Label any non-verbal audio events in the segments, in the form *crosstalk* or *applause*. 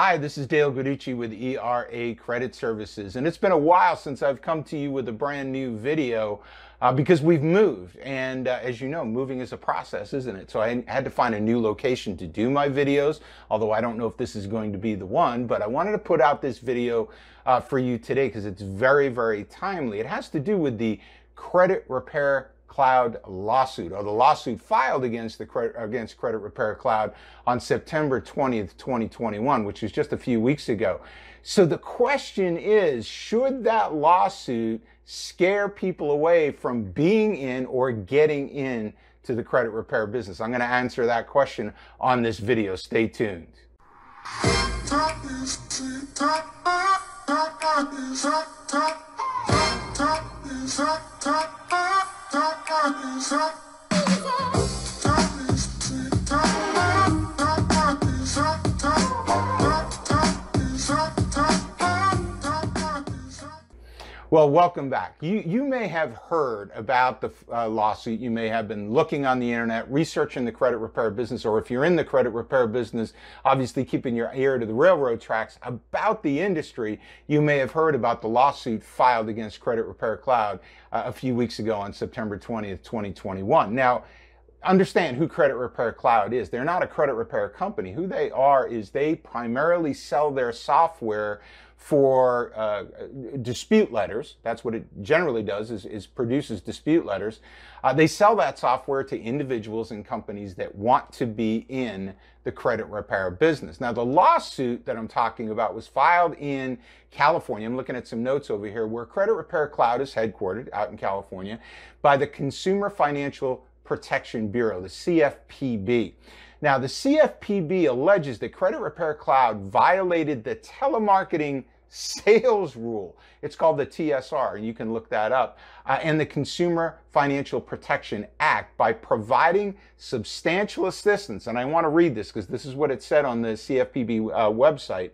Hi, this is Dale Guiducci with ERA Credit Services, and it's been a while since I've come to you with a brand new video uh, because we've moved. And uh, as you know, moving is a process, isn't it? So I had to find a new location to do my videos, although I don't know if this is going to be the one, but I wanted to put out this video uh, for you today because it's very, very timely. It has to do with the credit repair Cloud lawsuit, or the lawsuit filed against the against Credit Repair Cloud on September 20th, 2021, which was just a few weeks ago. So the question is, should that lawsuit scare people away from being in or getting in to the credit repair business? I'm going to answer that question on this video. Stay tuned. Shut Well, welcome back. You, you may have heard about the uh, lawsuit. You may have been looking on the internet, researching the credit repair business, or if you're in the credit repair business, obviously keeping your ear to the railroad tracks about the industry. You may have heard about the lawsuit filed against Credit Repair Cloud uh, a few weeks ago on September 20th, 2021. Now, understand who Credit Repair Cloud is. They're not a credit repair company. Who they are is they primarily sell their software for uh, dispute letters. That's what it generally does is, is produces dispute letters. Uh, they sell that software to individuals and companies that want to be in the credit repair business. Now, the lawsuit that I'm talking about was filed in California. I'm looking at some notes over here where Credit Repair Cloud is headquartered out in California by the Consumer Financial Protection Bureau, the CFPB. Now, the CFPB alleges that Credit Repair Cloud violated the telemarketing sales rule. It's called the TSR, and you can look that up, uh, and the Consumer Financial Protection Act by providing substantial assistance. And I want to read this because this is what it said on the CFPB uh, website.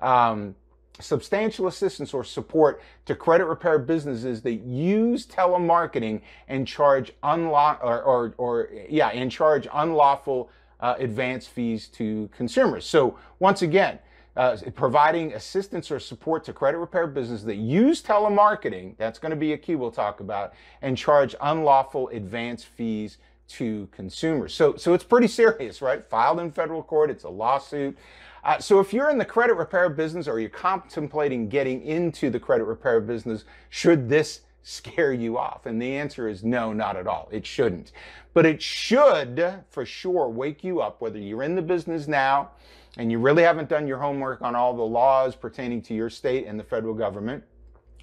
Um, substantial assistance or support to credit repair businesses that use telemarketing and charge unlaw or, or, or yeah and charge unlawful uh, advance fees to consumers so once again uh, providing assistance or support to credit repair businesses that use telemarketing that's going to be a key we'll talk about and charge unlawful advance fees to consumers. So, so it's pretty serious, right? Filed in federal court, it's a lawsuit. Uh, so if you're in the credit repair business or you're contemplating getting into the credit repair business, should this scare you off? And the answer is no, not at all. It shouldn't. But it should for sure wake you up, whether you're in the business now and you really haven't done your homework on all the laws pertaining to your state and the federal government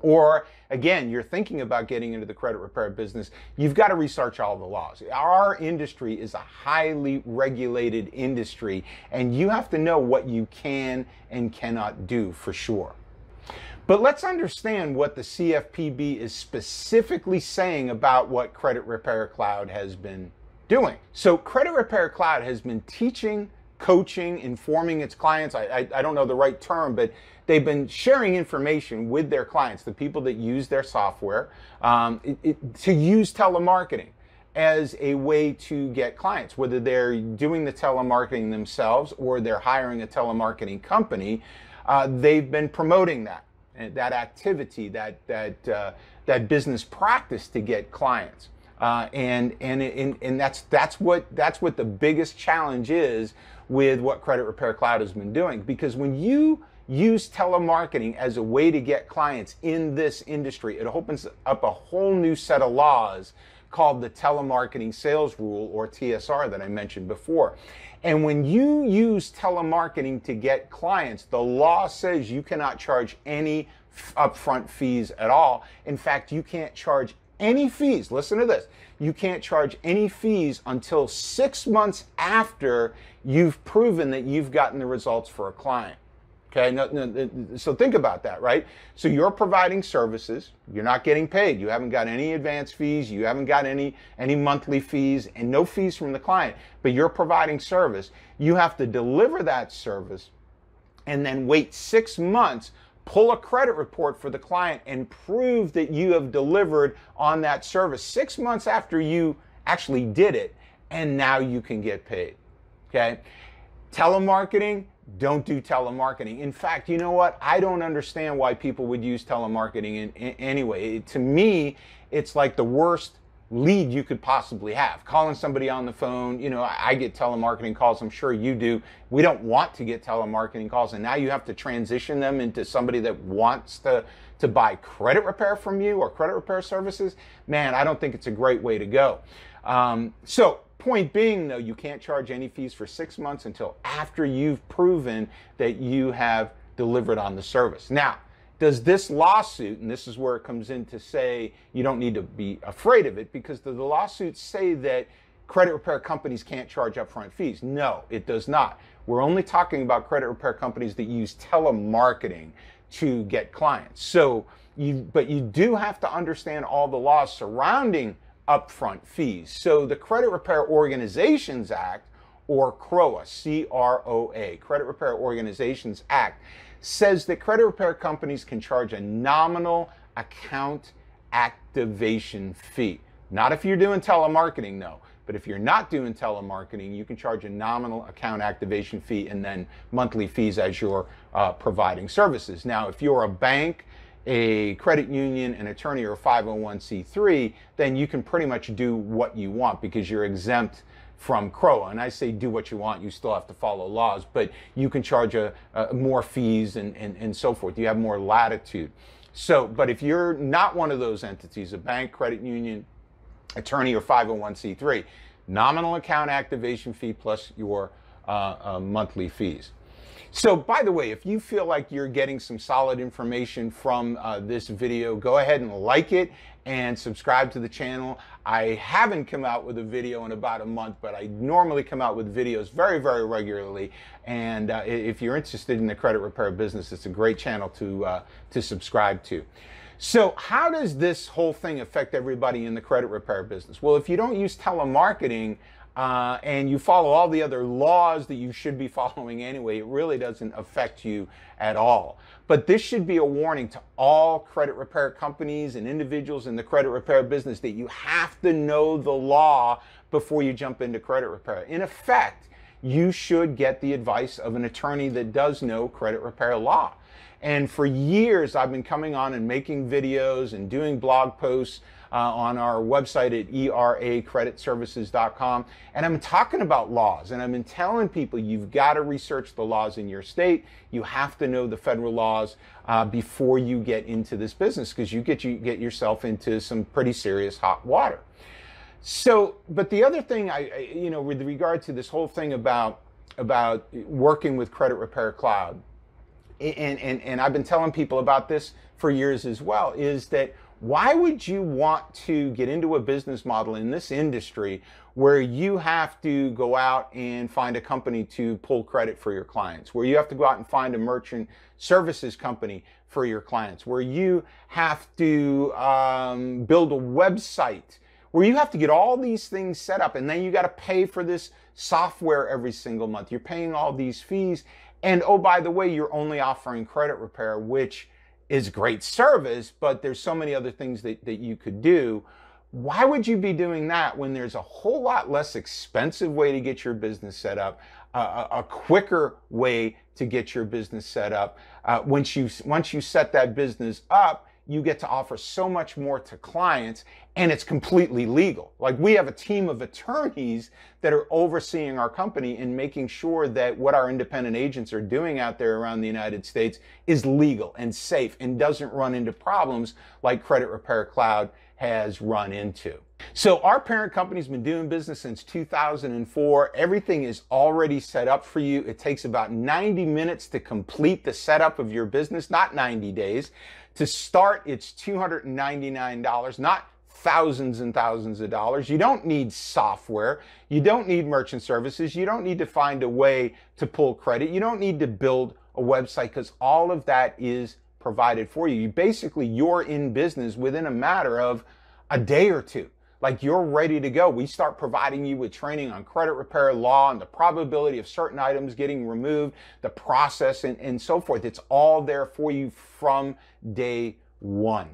or again, you're thinking about getting into the credit repair business, you've got to research all the laws. Our industry is a highly regulated industry, and you have to know what you can and cannot do for sure. But let's understand what the CFPB is specifically saying about what Credit Repair Cloud has been doing. So, Credit Repair Cloud has been teaching coaching, informing its clients. I, I, I, don't know the right term, but they've been sharing information with their clients, the people that use their software, um, it, it, to use telemarketing as a way to get clients, whether they're doing the telemarketing themselves or they're hiring a telemarketing company. Uh, they've been promoting that eh, that activity, that that uh, that business practice to get clients. Uh, and, and, and, and that's, that's, what, that's what the biggest challenge is with what Credit Repair Cloud has been doing. Because when you use telemarketing as a way to get clients in this industry, it opens up a whole new set of laws called the telemarketing sales rule or TSR that I mentioned before. And when you use telemarketing to get clients, the law says you cannot charge any upfront fees at all. In fact, you can't charge any fees. Listen to this. You can't charge any fees until six months after you've proven that you've gotten the results for a client. Okay, no, no, so think about that, right? So you're providing services, you're not getting paid, you haven't got any advance fees, you haven't got any any monthly fees, and no fees from the client. But you're providing service. You have to deliver that service, and then wait six months pull a credit report for the client and prove that you have delivered on that service six months after you actually did it, and now you can get paid. Okay? Telemarketing, don't do telemarketing. In fact, you know what? I don't understand why people would use telemarketing in, in, anyway. It, to me, it's like the worst lead you could possibly have. Calling somebody on the phone, you know, I get telemarketing calls, I'm sure you do. We don't want to get telemarketing calls, and now you have to transition them into somebody that wants to to buy credit repair from you or credit repair services. Man, I don't think it's a great way to go. Um, so point being though, you can't charge any fees for six months until after you've proven that you have delivered on the service. Now, does this lawsuit, and this is where it comes in to say you don't need to be afraid of it because the, lawsuits say that credit repair companies can't charge upfront fees. No, it does not. We're only talking about credit repair companies that use telemarketing to get clients. So you, but you do have to understand all the laws surrounding upfront fees. So the Credit Repair Organizations Act, or CROA, C R O A, Credit Repair Organizations Act, says that credit repair companies can charge a nominal account activation fee. Not if you're doing telemarketing, though. But if you're not doing telemarketing, you can charge a nominal account activation fee and then monthly fees as you're uh, providing services. Now, if you're a bank, a credit union, an attorney, or a 501c3, then you can pretty much do what you want because you're exempt from Croa. And I say do what you want, you still have to follow laws, but you can charge a, a more fees and, and, and so forth. You have more latitude. So, but if you're not one of those entities, a bank, credit union, attorney, or 501c3, nominal account activation fee plus your uh, uh, monthly fees. So by the way, if you feel like you're getting some solid information from uh, this video, go ahead and like it and subscribe to the channel. I haven't come out with a video in about a month, but I normally come out with videos very, very regularly. And uh, if you're interested in the credit repair business, it's a great channel to, uh, to subscribe to. So how does this whole thing affect everybody in the credit repair business? Well, if you don't use telemarketing, uh, and you follow all the other laws that you should be *laughs* following anyway, it really doesn't affect you at all. But this should be a warning to all credit repair companies and individuals in the credit repair business that you have to know the law before you jump into credit repair. In effect, you should get the advice of an attorney that does know credit repair law. And for years, I've been coming on and making videos and doing blog posts uh, on our website at eracreditservices.com. And I'm talking about laws and I've been telling people you've got to research the laws in your state. You have to know the federal laws uh, before you get into this business because you get, you get yourself into some pretty serious hot water. So, but the other thing I, I you know, with regard to this whole thing about about working with Credit Repair Cloud, and, and, and I've been telling people about this for years as well, is that why would you want to get into a business model in this industry where you have to go out and find a company to pull credit for your clients, where you have to go out and find a merchant services company for your clients, where you have to um, build a website, where you have to get all these things set up, and then you got to pay for this software every single month. You're paying all these fees, and oh, by the way, you're only offering credit repair, which is great service, but there's so many other things that, that you could do. Why would you be doing that when there's a whole lot less expensive way to get your business set up, uh, a, quicker way to get your business set up? Uh, once you once you set that business up, you get to offer so much more to clients and it's completely legal. Like we have a team of attorneys that are overseeing our company and making sure that what our independent agents are doing out there around the United States is legal and safe and doesn't run into problems like Credit Repair Cloud has run into. So our parent company's been doing business since 2004. Everything is already set up for you. It takes about 90 minutes to complete the setup of your business, not 90 days. To start, it's $299, not thousands and thousands of dollars. You don't need software. You don't need merchant services. You don't need to find a way to pull credit. You don't need to build a website because all of that is provided for you. You basically, you're in business within a matter of a day or two. Like you're ready to go. We start providing you with training on credit repair law and the probability of certain items getting removed, the process and, and so forth. It's all there for you from day one.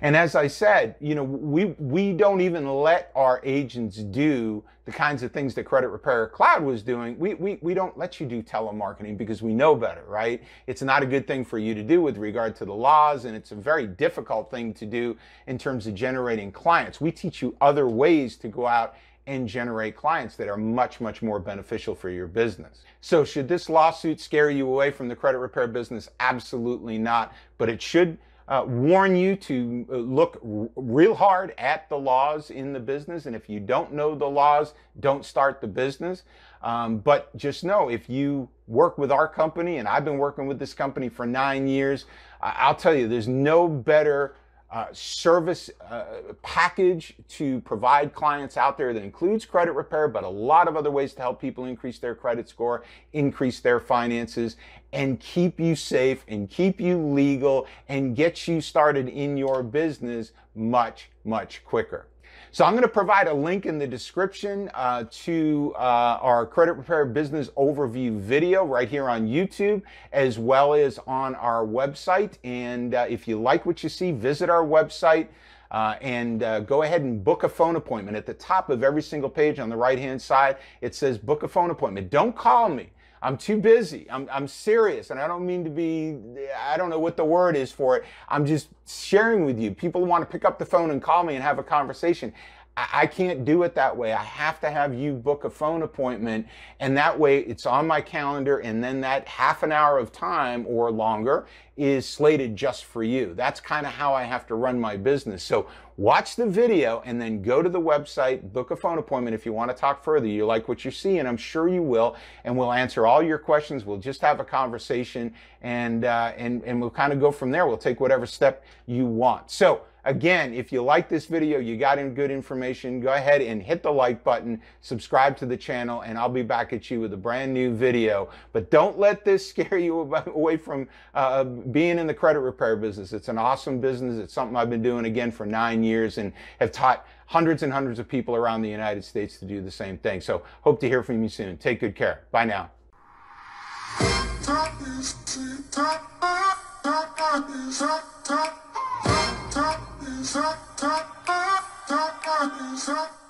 And as I said, you know, we, we don't even let our agents do the kinds of things that Credit Repair Cloud was doing. We, we, we don't let you do telemarketing because we know better, right? It's not a good thing for you to do with regard to the laws, and it's a very difficult thing to do in terms of generating clients. We teach you other ways to go out and generate clients that are much, much more beneficial for your business. So should this lawsuit scare you away from the credit repair business? Absolutely not, but it should uh, warn you to uh, look real hard at the laws in the business. And if you don't know the laws, don't start the business. Um, but just know if you work with our company, and I've been working with this company for nine years, I'll tell you, there's no better uh, service uh, package to provide clients out there that includes credit repair, but a lot of other ways to help people increase their credit score, increase their finances, and keep you safe and keep you legal and get you started in your business much, much quicker. So I'm going to provide a link in the description uh, to uh, our credit repair business overview video right here on YouTube, as well as on our website. And uh, if you like what you see, visit our website. Uh, and uh, go ahead and book a phone appointment. At the top of every single page on the right hand side, it says book a phone appointment. Don't call me. I'm too busy. I'm, I'm serious. And I don't mean to be, I don't know what the word is for it. I'm just sharing with you. People want to pick up the phone and call me and have a conversation. I can't do it that way. I have to have you book a phone appointment, and that way it's on my calendar, and then that half an hour of time or longer is slated just for you. That's kind of how I have to run my business. So watch the video and then go to the website, book a phone appointment if you want to talk further. You like what you see, and I'm sure you will. And we'll answer all your questions. We'll just have a conversation, and uh, and and we'll kind of go from there. We'll take whatever step you want. So. Again, if you like this video, you got in good information, go ahead and hit the like button, subscribe to the channel, and I'll be back at you with a brand new video. But don't let this *laughs* scare you away from uh, being in the credit repair business. It's an awesome business. It's something I've been doing again for nine years and have taught hundreds and hundreds of people around the United States to do the same thing. So hope to hear from you soon. Take good care. Bye now. Stop, stop, stop, stop, stop, stop.